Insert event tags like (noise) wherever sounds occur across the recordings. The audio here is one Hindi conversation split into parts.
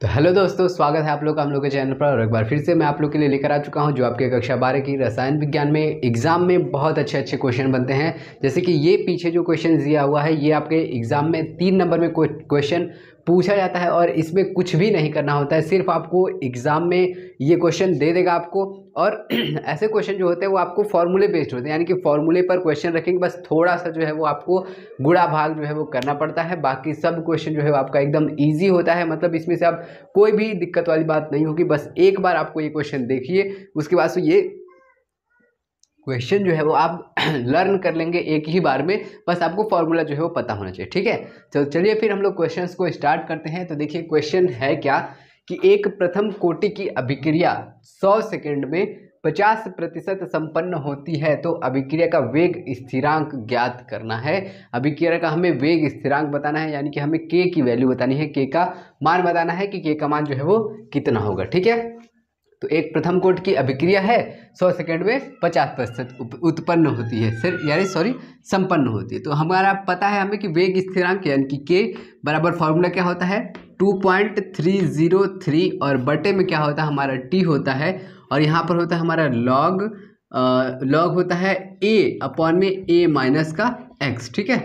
तो हेलो दोस्तों स्वागत है आप लोग का हम लोग के चैनल पर और एक बार फिर से मैं आप लोग के लिए लेकर आ चुका हूं जो आपके कक्षा बारह की रसायन विज्ञान में एग्जाम में बहुत अच्छे अच्छे क्वेश्चन बनते हैं जैसे कि ये पीछे जो क्वेश्चन दिया हुआ है ये आपके एग्जाम में तीन नंबर में क्वेश्चन पूछा जाता है और इसमें कुछ भी नहीं करना होता है सिर्फ आपको एग्ज़ाम में ये क्वेश्चन दे देगा आपको और (clears throat) ऐसे क्वेश्चन जो होते हैं वो आपको फॉर्मूले बेस्ड होते हैं यानी कि फॉर्मूले पर क्वेश्चन रखेंगे बस थोड़ा सा जो है वो आपको गुड़ा भाग जो है वो करना पड़ता है बाकी सब क्वेश्चन जो है वो आपका एकदम ईजी होता है मतलब इसमें से आप कोई भी दिक्कत वाली बात नहीं होगी बस एक बार आपको ये क्वेश्चन देखिए उसके बाद से ये क्वेश्चन जो है वो आप लर्न (clears throat) कर लेंगे एक ही बार में बस आपको फॉर्मूला जो है वो पता होना चाहिए ठीक है तो चलिए फिर हम लोग क्वेश्चंस को स्टार्ट करते हैं तो देखिए क्वेश्चन है क्या कि एक प्रथम कोटि की अभिक्रिया 100 सेकंड में 50 प्रतिशत संपन्न होती है तो अभिक्रिया का वेग स्थिरांक ज्ञात करना है अभिक्रिया का हमें वेग स्थिरांक बताना है यानी कि हमें के की वैल्यू बतानी है के का मान बताना है कि के का मान जो है वो कितना होगा ठीक है तो एक प्रथम कोट की अभिक्रिया है सौ सेकेंड में पचास प्रतिशत उत्पन्न होती है सिर्फ यानी सॉरी संपन्न होती है तो हमारा पता है हमें कि वेग स्थिरांक यानी कि के बराबर फॉर्मूला क्या होता है two point three zero three और बटे में क्या होता है हमारा टी होता है और यहाँ पर होता है हमारा लॉग लॉग होता है ए अपॉन में ए माइनस का एक्स ठीक है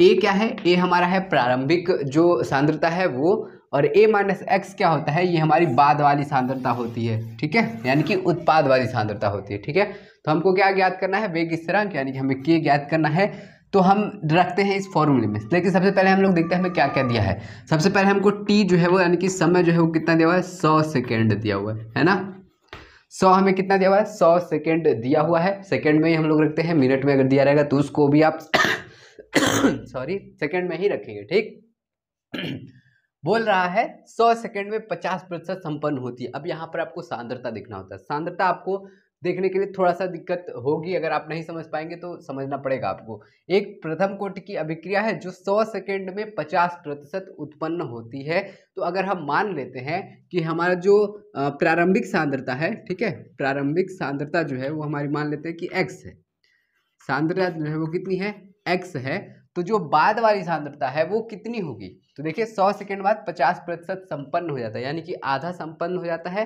ए क्या है ए हमारा है प्रारंभिक जो सांद्रता है वो और ए माइनस एक्स क्या होता है ये हमारी बाद वाली सांद्रता होती है ठीक है यानी कि उत्पाद वाली सांद्रता होती है ठीक है तो हमको क्या ज्ञात करना है वेग स्थिरांक यानी कि हमें के ज्ञात करना है तो हम रखते हैं इस फॉर्मूले में लेकिन सबसे पहले हम लोग देखते हैं हमें क्या क्या दिया है सबसे पहले हमको टी जो है वो यानी कि समय जो है वो कितना दिया हुआ है सौ सेकेंड दिया हुआ है है ना सौ हमें कितना दिया हुआ है सौ सेकेंड दिया हुआ है सेकेंड में ही हम लोग रखते हैं मिनट में अगर दिया रहेगा तो उसको भी आप (coughs) सॉरी सेकेंड में ही रखेंगे ठीक बोल रहा है 100 सेकंड में 50 प्रतिशत संपन्न होती है अब यहाँ पर आपको सांद्रता देखना होता है सांद्रता आपको देखने के लिए थोड़ा सा दिक्कत होगी अगर आप नहीं समझ पाएंगे तो समझना पड़ेगा आपको एक प्रथम कोटि की अभिक्रिया है जो 100 सेकंड में 50 प्रतिशत उत्पन्न होती है तो अगर हम मान लेते हैं कि हमारा जो प्रारंभिक सांद्रता है ठीक है प्रारंभिक सांद्रता जो है वो हमारी मान लेते हैं कि एक्स है सांद्रता जो है वो कितनी है एक्स है तो जो बाद वाली सांद्रता है वो कितनी होगी तो देखिए 100 सेकंड बाद 50 प्रतिशत संपन्न हो जाता है यानी कि आधा संपन्न हो जाता है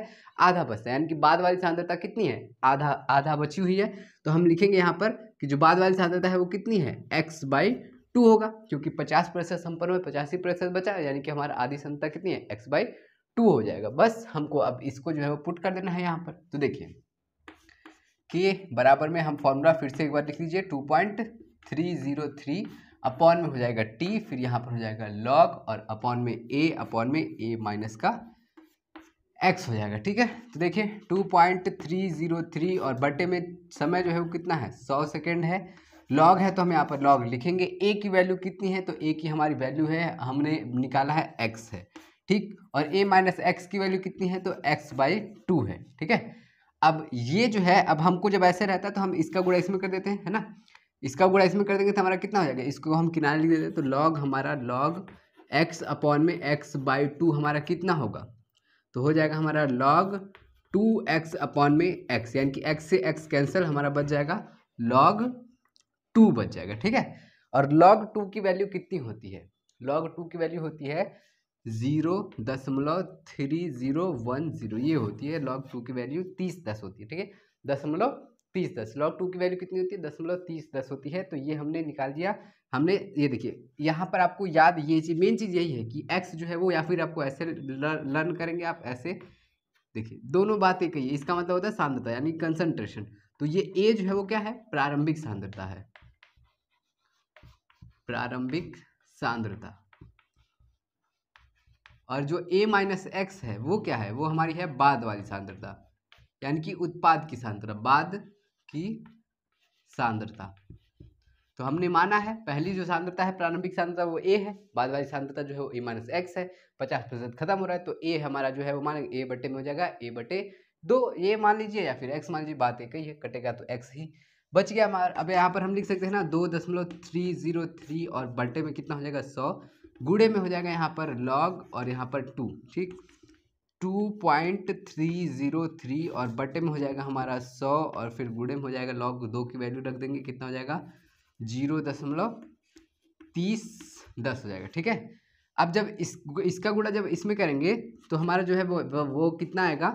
आधा बचता है यानी कि बाद वाली सांद्रता कितनी है आधा आधा बची हुई है तो हम लिखेंगे यहाँ पर कि जो बाद वाली सांद्रता है वो कितनी है एक्स बाई टू होगा क्योंकि पचास प्रतिशत संपन्न में पचासी प्रतिशत बचा यानी कि हमारा आधी संता कितनी है एक्स बाई टू हो जाएगा बस हमको अब इसको जो है वो पुट कर देना है यहाँ पर तो देखिए कि बराबर में हम फॉर्मूला फिर से एक बार लिख लीजिए two point three zero three upon में हो जाएगा टी फिर यहाँ पर हो जाएगा लॉग और अपॉन में ए अपॉन में ए माइनस का एक्स हो जाएगा ठीक है तो देखिए two point three zero three और बटे में समय जो है वो कितना है सौ सेकेंड है लॉग है तो हम यहाँ पर लॉग लिखेंगे ए की वैल्यू कितनी है तो ए की हमारी वैल्यू है हमने निकाला है एक्स है ठीक और ए माइनस एक्स की वैल्यू कितनी है तो एक्स बाई टू है ठीक है अब ये जो है अब हमको जब ऐसे रहता है तो हम इसका गुड़ा इसमें कर देते हैं है ना इसका गुणा इसमें कर देंगे तो हमारा कितना हो जाएगा इसको हम किनारे लिख देते हैं तो लॉग हमारा लॉग एक्स अपॉन में एक्स बाई टू हमारा कितना होगा तो हो जाएगा हमारा लॉग टू एक्स अपॉन में एक्स यानी कि एक्स से एक्स कैंसिल हमारा बच जाएगा लॉग टू बच जाएगा ठीक है और लॉग टू की वैल्यू कितनी होती है लॉग टू की वैल्यू होती है ज़ीरो दशमलव थ्री ज़ीरो वन ज़ीरो ये होती है लॉग टू की वैल्यू तीस दस होती है ठीक है दशमलव तीस दस लॉग टू की वैल्यू कितनी होती है दशमलव तीस दस होती है तो ये हमने निकाल दिया हमने ये देखिए यहाँ पर आपको याद ये चीज मेन चीज़ यही है कि एक्स जो है वो या फिर आपको ऐसे लर्न करेंगे आप ऐसे देखिए दोनों बातें कही इसका मतलब होता है सांद्रता यानी कंसंट्रेशन तो ये ए जो है वो क्या है प्रारंभिक सांद्रता है प्रारंभिक सांद्रता और जो ए माइनस एक्स है वो क्या है वो हमारी है बाद वाली सांद्रता यानी कि उत्पाद की सांद्रता बाद की सांद्रता तो हमने माना है पहली जो सांद्रता है प्रारंभिक सांद्रता वो ए है बाद वाली सांद्रता जो है वो ए माइनस एक्स है पचास प्रतिशत खत्म हो रहा है तो ए हमारा जो है वो मान ए बटे में हो जाएगा ए बटे दो ये मान लीजिए या फिर एक्स मान लीजिए बात एक ही है कटेगा तो एक्स ही बच गया हमारा अब यहाँ पर हम लिख सकते हैं ना दो दशमलव थ्री जीरो थ्री और बटे में कितना हो जाएगा सौ गुड़े में हो जाएगा यहाँ पर लॉग और यहाँ पर टू ठीक two point three zero three और बटे में हो जाएगा हमारा सौ और फिर गुड़े में हो जाएगा लॉग दो की वैल्यू रख देंगे कितना हो जाएगा जीरो दशमलव तीस दस हो जाएगा ठीक है अब जब इस इसका गुड़ा जब इसमें करेंगे तो हमारा जो है वो वो कितना आएगा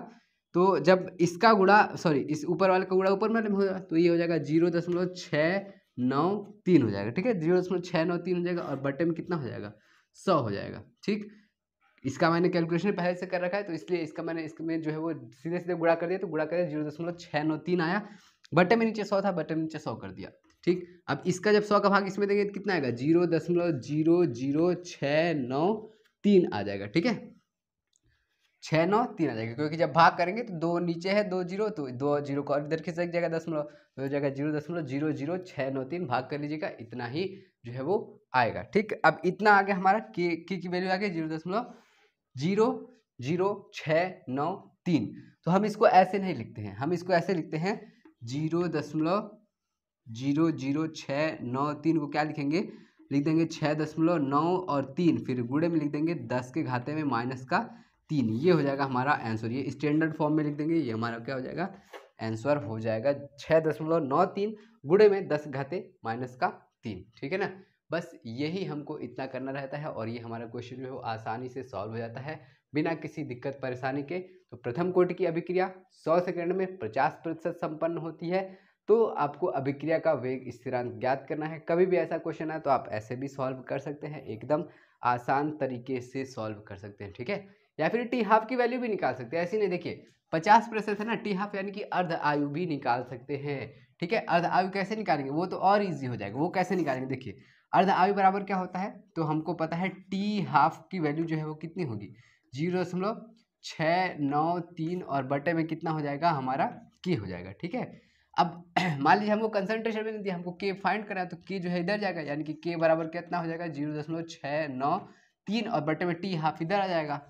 तो जब इसका गुड़ा सॉरी इस ऊपर वाले का गुड़ा ऊपर वाले में जाएगा तो ये हो जाएगा जीरो दशमलव छः नौ तीन हो जाएगा ठीक है जीरो दशमलव छः नौ तीन हो जाएगा और बटे में कितना हो जाएगा सौ हो जाएगा ठीक इसका मैंने कैलकुलेशन पहले से कर रखा है तो इसलिए इसका मैंने इसमें जो है वो सीधे सीधे गुड़ा कर दिया तो गुड़ा कर जीरो दशमलव छः नौ तीन आया बटे में नीचे सौ था बटे में नीचे सौ कर दिया ठीक अब इसका जब सौ का भाग इसमें देंगे तो कितना आएगा जीरो दशमलव जीरो जीरो छः नौ तीन आ जाएगा ठीक है छः नौ तीन आ जाएगा क्योंकि जब भाग करेंगे तो दो नीचे है दो जीरो तो दो जीरो को और इधर खिसक जाएगा दशमलव तो जाएगा जीरो दशमलव जीरो जीरो छः नौ तीन भाग कर लीजिएगा इतना ही जो है वो आएगा ठीक अब इतना आगे हमारा के की वैल्यू आ गया जीरो दशमलव जीरो जीरो छः नौ तीन तो हम इसको ऐसे नहीं लिखते हैं हम इसको ऐसे लिखते हैं जीरो दशमलव जीरो जीरो छः नौ तीन को क्या लिखेंगे लिख देंगे छः दशमलव नौ और तीन फिर गुड़े में लिख देंगे दस के घाते में माइनस का तीन ये हो जाएगा हमारा आंसर ये स्टैंडर्ड फॉर्म में लिख देंगे ये हमारा क्या हो जाएगा आंसर हो जाएगा छः दशमलव नौ तीन गुड़े में दस घाते माइनस का तीन ठीक है ना बस यही हमको इतना करना रहता है और ये हमारा क्वेश्चन जो है आसानी से सॉल्व हो जाता है बिना किसी दिक्कत परेशानी के तो प्रथम कोट की अभिक्रिया सौ सेकेंड में पचास प्रतिशत संपन्न होती है तो आपको अभिक्रिया का वेग स्थिरांक ज्ञात करना है कभी भी ऐसा क्वेश्चन है तो आप ऐसे भी सॉल्व कर सकते हैं एकदम आसान तरीके से सॉल्व कर सकते हैं ठीक है या फिर टी हाफ की वैल्यू भी निकाल सकते हैं ऐसी नहीं देखिए पचास प्रतिशत है ना टी हाफ यानी कि अर्ध आयु भी निकाल सकते हैं ठीक है अर्ध आयु कैसे निकालेंगे वो तो और ईजी हो जाएगा वो कैसे निकालेंगे देखिए अर्ध आयु बराबर क्या होता है तो हमको पता है टी हाफ की वैल्यू जो है वो कितनी होगी जीरो दशमलव छः नौ तीन और बटे में कितना हो जाएगा हमारा के हो जाएगा ठीक है अब (clears throat) मान लीजिए हमको कंसंट्रेशन में दिया हमको के फाइंड करना है तो के जो है इधर जाएगा यानी कि के बराबर कितना हो जाएगा जीरो दशमलव छः नौ तीन और बटे में टी हाफ इधर आ जाएगा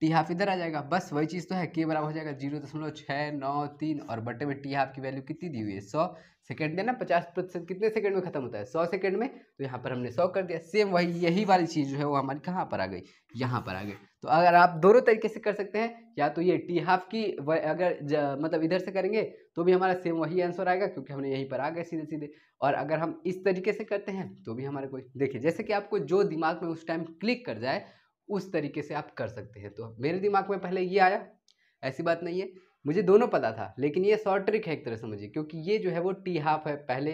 टी हाफ इधर आ जाएगा बस वही चीज़ तो है के बराबर हो जाएगा जीरो दशमलव छः नौ तीन और बटे में टी हाफ की वैल्यू कितनी दी हुई है सौ सेकेंड में ना पचास प्रतिशत कितने सेकेंड में खत्म होता है सौ सेकंड में तो यहाँ पर हमने सौ कर दिया सेम वही यही वाली चीज़ जो है वो हमारी कहाँ पर आ गई यहाँ पर आ गई तो अगर आप दोनों तरीके से कर सकते हैं या तो ये टी हाफ की अगर मतलब इधर से करेंगे तो भी हमारा सेम वही आंसर आएगा क्योंकि हमने यहीं पर आ गए सीधे सीधे और अगर हम इस तरीके से करते हैं तो भी हमारे कोई देखिए जैसे कि आपको जो दिमाग में उस टाइम क्लिक कर जाए उस तरीके से आप कर सकते हैं तो मेरे दिमाग में पहले ये आया ऐसी बात नहीं है मुझे दोनों पता था लेकिन ये शॉर्ट ट्रिक है एक तरह समझिए क्योंकि ये जो है वो टी हाफ है पहले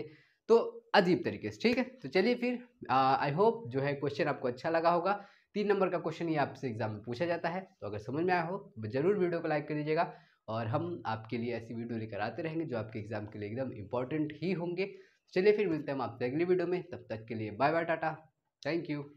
तो अजीब तरीके से ठीक है तो चलिए फिर आई होप जो है क्वेश्चन आपको अच्छा लगा होगा तीन नंबर का क्वेश्चन ये आपसे एग्जाम में पूछा जाता है तो अगर समझ में आया हो तो ज़रूर वीडियो को लाइक कर दीजिएगा और हम आपके लिए ऐसी वीडियो लेकर आते रहेंगे जो आपके एग्जाम के लिए एकदम इंपॉर्टेंट ही होंगे चलिए फिर मिलते हैं हम आपसे अगली वीडियो में तब तक के लिए bye bye tata thank you